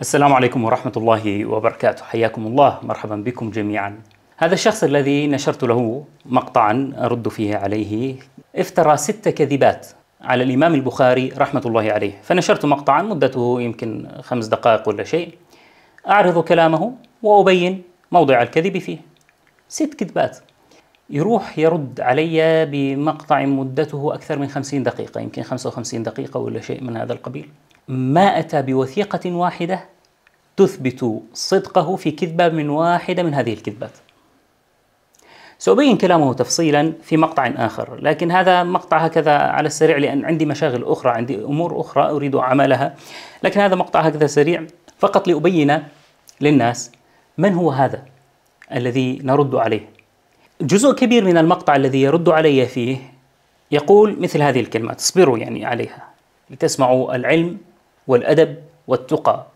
السلام عليكم ورحمة الله وبركاته، حياكم الله، مرحبا بكم جميعا. هذا الشخص الذي نشرت له مقطعا ارد فيه عليه افترى ست كذبات على الامام البخاري رحمه الله عليه، فنشرت مقطعا مدته يمكن خمس دقائق ولا شيء. اعرض كلامه وابين موضع الكذب فيه. ست كذبات يروح يرد علي بمقطع مدته أكثر من 50 دقيقة يمكن 55 دقيقة ولا شيء من هذا القبيل ما أتى بوثيقة واحدة تثبت صدقه في كذبة من واحدة من هذه الكذبات سأبين كلامه تفصيلا في مقطع آخر لكن هذا مقطع هكذا على السريع لأن عندي مشاغل أخرى عندي أمور أخرى أريد عملها لكن هذا مقطع هكذا سريع فقط لأبين للناس من هو هذا الذي نرد عليه جزء كبير من المقطع الذي يرد علي فيه يقول مثل هذه الكلمات اصبروا يعني عليها لتسمعوا العلم والأدب والتقى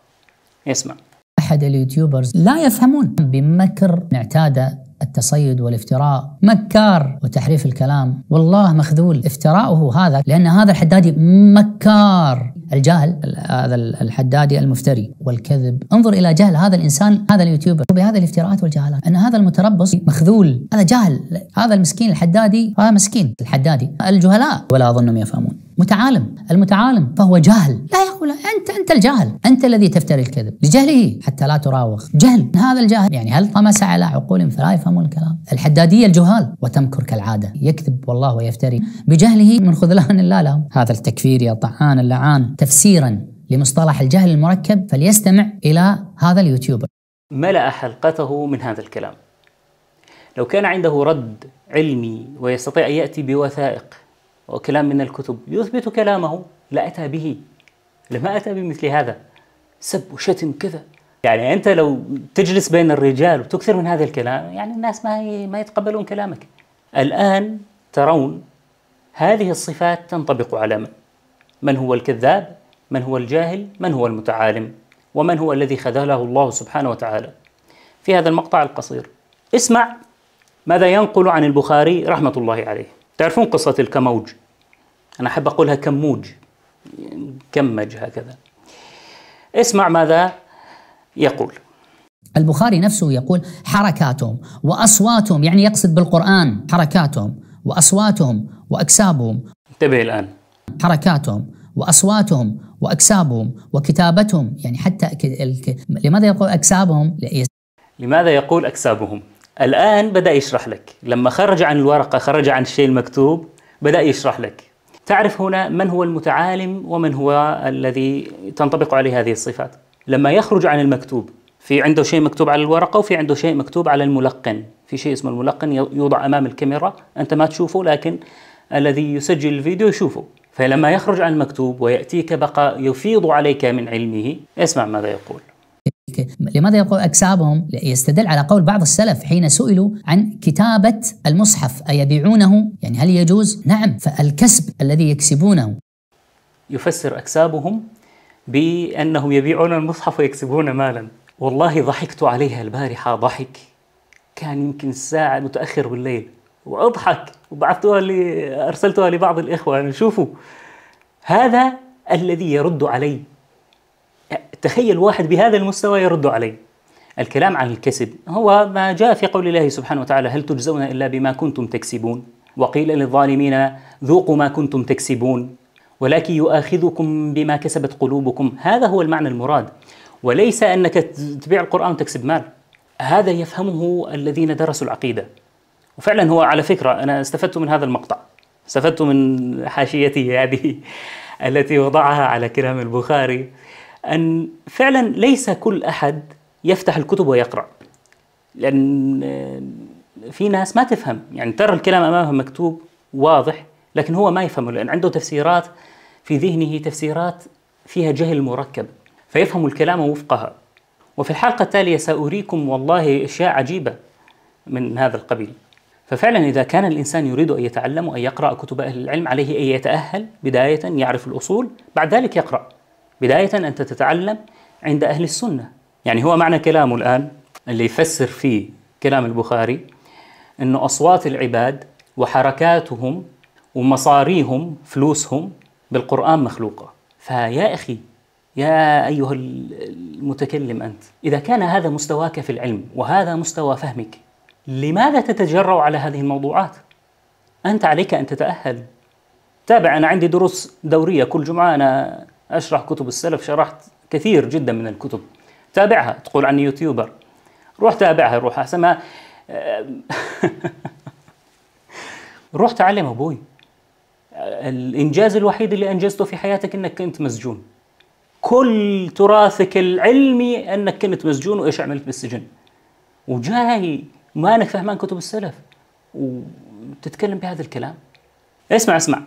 يسمع أحد اليوتيوبرز لا يفهمون بمكر اعتاد التصيد والافتراء مكار وتحريف الكلام والله مخذول افتراؤه هذا لأن هذا الحدادي مكار الجاهل هذا الحدادي المفتري والكذب انظر إلى جهل هذا الإنسان هذا اليوتيوبر بهذه الافتراءات والجهالات أن هذا المتربص مخذول هذا جاهل هذا المسكين الحدادي هذا مسكين الحدادي الجهلاء ولا أظنهم يفهمون متعالم المتعالم فهو جاهل لا يقول أنت أنت الجاهل أنت الذي تفتري الكذب لجهله حتى لا تراوغ جهل هذا الجاهل يعني هل طمس على عقولهم فلا يفهمون الكلام الحدادية الجهال وتمكر كالعادة يكذب والله ويفتري بجهله من خذلان الله لهم هذا التكفير يا طعان اللعان تفسيرا لمصطلح الجهل المركب فليستمع إلى هذا اليوتيوبر ملأ حلقته من هذا الكلام لو كان عنده رد علمي ويستطيع أن يأتي بوثائق وكلام من الكتب يثبت كلامه لأتى به لما أتى بمثل هذا سب وشتم كذا يعني أنت لو تجلس بين الرجال وتكثر من هذا الكلام يعني الناس ما ما يتقبلون كلامك الآن ترون هذه الصفات تنطبق على من؟ من هو الكذاب؟ من هو الجاهل؟ من هو المتعالم؟ ومن هو الذي خذله الله سبحانه وتعالى في هذا المقطع القصير اسمع ماذا ينقل عن البخاري رحمة الله عليه تعرفون قصة الكموج أنا أحب أقولها كموج كمج هكذا اسمع ماذا يقول البخاري نفسه يقول حركاتهم وأصواتهم يعني يقصد بالقرآن حركاتهم وأصواتهم وأكسابهم انتبه الآن حركاتهم وأصواتهم وأكسابهم وكتابتهم يعني حتى لماذا يقول أكسابهم إيه. لماذا يقول أكسابهم الآن بدأ يشرح لك لما خرج عن الورقة خرج عن الشيء المكتوب بدأ يشرح لك تعرف هنا من هو المتعالم ومن هو الذي تنطبق عليه هذه الصفات لما يخرج عن المكتوب في عنده شيء مكتوب على الورقة وفي عنده شيء مكتوب على الملقن في شيء اسمه الملقن يوضع أمام الكاميرا أنت ما تشوفه لكن الذي يسجل الفيديو يشوفه فلما يخرج عن المكتوب ويأتيك بقى يفيض عليك من علمه اسمع ماذا يقول لماذا يقول أكسابهم؟ يستدل على قول بعض السلف حين سئلوا عن كتابة المصحف أيبيعونه؟ يعني هل يجوز؟ نعم فالكسب الذي يكسبونه يفسر أكسابهم بأنهم يبيعون المصحف ويكسبون مالا والله ضحكت عليها البارحة ضحك كان يمكن الساعة متأخر بالليل وأضحك وبعثتها لي أرسلتها لبعض الإخوة يعني شوفوا هذا الذي يرد علي تخيل واحد بهذا المستوى يرد علي الكلام عن الكسب هو ما جاء في قول الله سبحانه وتعالى هل تجزون إلا بما كنتم تكسبون وقيل للظالمين ذوقوا ما كنتم تكسبون ولكن يؤاخذكم بما كسبت قلوبكم هذا هو المعنى المراد وليس أنك تبيع القرآن وتكسب مال هذا يفهمه الذين درسوا العقيدة وفعلا هو على فكرة أنا استفدت من هذا المقطع استفدت من حاشيته هذه التي وضعها على كلام البخاري أن فعلا ليس كل أحد يفتح الكتب ويقرأ لأن آه، في ناس ما تفهم يعني ترى الكلام أمامهم مكتوب واضح لكن هو ما يفهمه لأن عنده تفسيرات في ذهنه تفسيرات فيها جهل مركب فيفهم الكلام وفقها وفي الحلقة التالية سأريكم والله أشياء عجيبة من هذا القبيل ففعلا إذا كان الإنسان يريد أن يتعلم وأن يقرأ كتب أهل العلم عليه أن يتأهل بداية يعرف الأصول بعد ذلك يقرأ بداية أنت تتعلم عند أهل السنة يعني هو معنى كلامه الآن اللي يفسر فيه كلام البخاري أن أصوات العباد وحركاتهم ومصاريهم فلوسهم بالقرآن مخلوقة فيا أخي يا أيها المتكلم أنت إذا كان هذا مستواك في العلم وهذا مستوى فهمك لماذا تتجرأ على هذه الموضوعات؟ أنت عليك أن تتأهل تابع أنا عندي دروس دورية كل جمعة أنا أشرح كتب السلف شرحت كثير جدا من الكتب تابعها تقول عني يوتيوبر روح تابعها روح ما روح تعلم أبوي الإنجاز الوحيد اللي أنجزته في حياتك أنك كنت مسجون كل تراثك العلمي أنك كنت مسجون وإيش عملت بالسجن وجاي ما أنك فهمان كتب السلف وتتكلم بهذا الكلام اسمع اسمع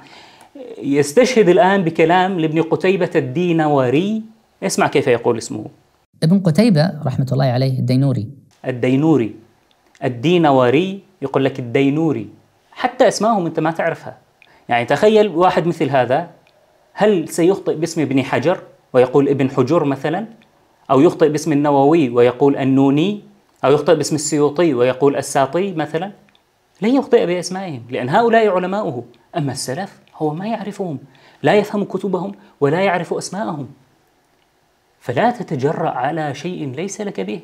يستشهد الآن بكلام لابن قتيبة الدينوري اسمع كيف يقول اسمه ابن قتيبة رحمة الله عليه الدينوري الدينوري الدينوري يقول لك الدينوري حتى أسمائهم أنت ما تعرفها يعني تخيل واحد مثل هذا هل سيخطئ باسم ابن حجر ويقول ابن حجر مثلا أو يخطئ باسم النووي ويقول النوني أو يخطئ باسم السيوطي ويقول الساطي مثلا لن يخطئ بأسمائهم لأن هؤلاء علماؤه أما السلف هو ما يعرفهم لا يفهم كتبهم ولا يعرف أسماءهم فلا تتجرأ على شيء ليس لك به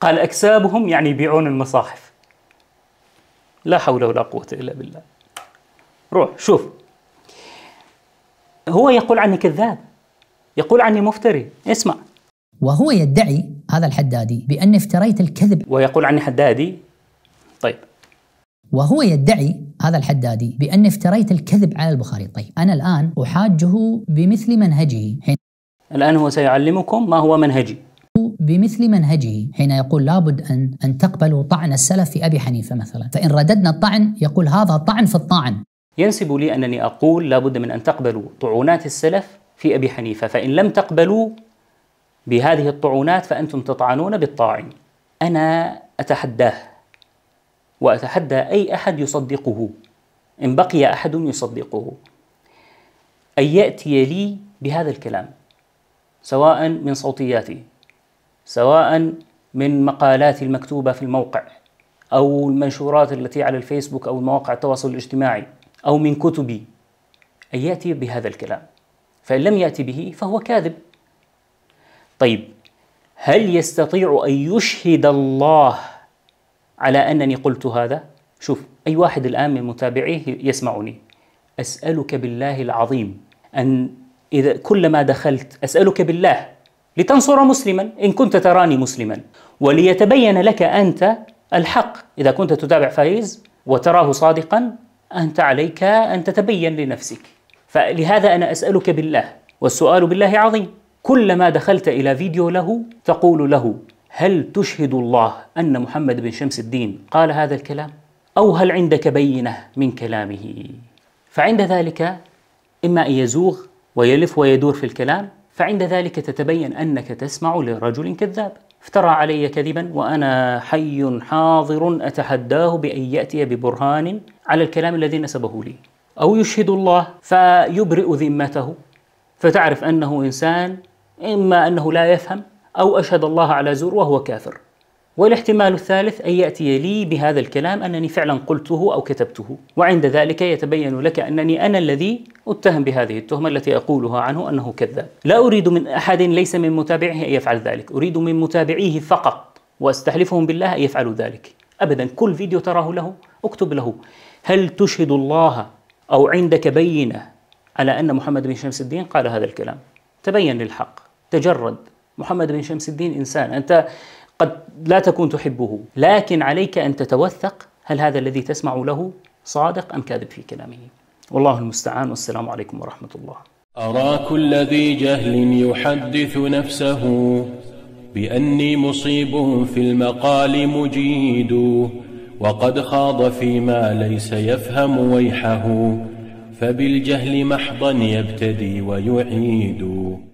قال أكسابهم يعني يبيعون المصاحف لا حول ولا قوة إلا بالله روح شوف هو يقول عني كذاب يقول عني مفتري اسمع وهو يدعي هذا الحدادي بأني افتريت الكذب ويقول عني حدادي طيب وهو يدعي هذا الحدادي بأني افتريت الكذب على البخاري طيب أنا الآن أحاجه بمثل منهجه حين الآن هو سيعلمكم ما هو منهجي بمثل منهجه حين يقول لابد أن, أن تقبلوا طعن السلف في أبي حنيفة مثلا فإن رددنا الطعن يقول هذا طعن في الطعن ينسب لي أنني أقول لابد من أن تقبلوا طعونات السلف في أبي حنيفة فإن لم تقبلوا بهذه الطعونات فأنتم تطعنون بالطاعن أنا أتحداه وأتحدى أي أحد يصدقه إن بقي أحد يصدقه أن يأتي لي بهذا الكلام سواء من صوتياتي سواء من مقالاتي المكتوبة في الموقع أو المنشورات التي على الفيسبوك أو مواقع التواصل الاجتماعي أو من كتبي أن يأتي بهذا الكلام فإن لم يأتي به فهو كاذب طيب هل يستطيع أن يشهد الله على أنني قلت هذا؟ شوف أي واحد الآن من متابعيه يسمعني أسألك بالله العظيم أن إذا كلما دخلت أسألك بالله لتنصر مسلما إن كنت تراني مسلما وليتبين لك أنت الحق إذا كنت تتابع فايز وتراه صادقا أنت عليك أن تتبين لنفسك فلهذا أنا أسألك بالله والسؤال بالله عظيم كلما دخلت إلى فيديو له تقول له هل تشهد الله أن محمد بن شمس الدين قال هذا الكلام؟ أو هل عندك بينة من كلامه؟ فعند ذلك إما أن يزوغ ويلف ويدور في الكلام فعند ذلك تتبين أنك تسمع لرجل كذاب افترى علي كذبا وأنا حي حاضر أتحداه بأن يأتي ببرهان على الكلام الذي نسبه لي أو يشهد الله فيبرئ ذمته فتعرف أنه إنسان إما أنه لا يفهم أو أشهد الله على زور وهو كافر والاحتمال الثالث أن يأتي لي بهذا الكلام أنني فعلا قلته أو كتبته وعند ذلك يتبين لك أنني أنا الذي أتهم بهذه التهمة التي أقولها عنه أنه كذاب لا أريد من أحد ليس من متابعه أن يفعل ذلك أريد من متابعيه فقط وأستحلفهم بالله أن يفعلوا ذلك أبدا كل فيديو تراه له اكتب له هل تشهد الله أو عندك بينة على أن محمد بن شمس الدين قال هذا الكلام تبين للحق تجرد محمد بن شمس الدين إنسان أنت قد لا تكون تحبه لكن عليك أن تتوثق هل هذا الذي تسمع له صادق أم كاذب في كلامه والله المستعان والسلام عليكم ورحمة الله أرى كل ذي جهل يحدث نفسه بأني مصيب في المقال مجيد وقد خاض فيما ليس يفهم ويحه فبالجهل محضا يبتدي ويعيد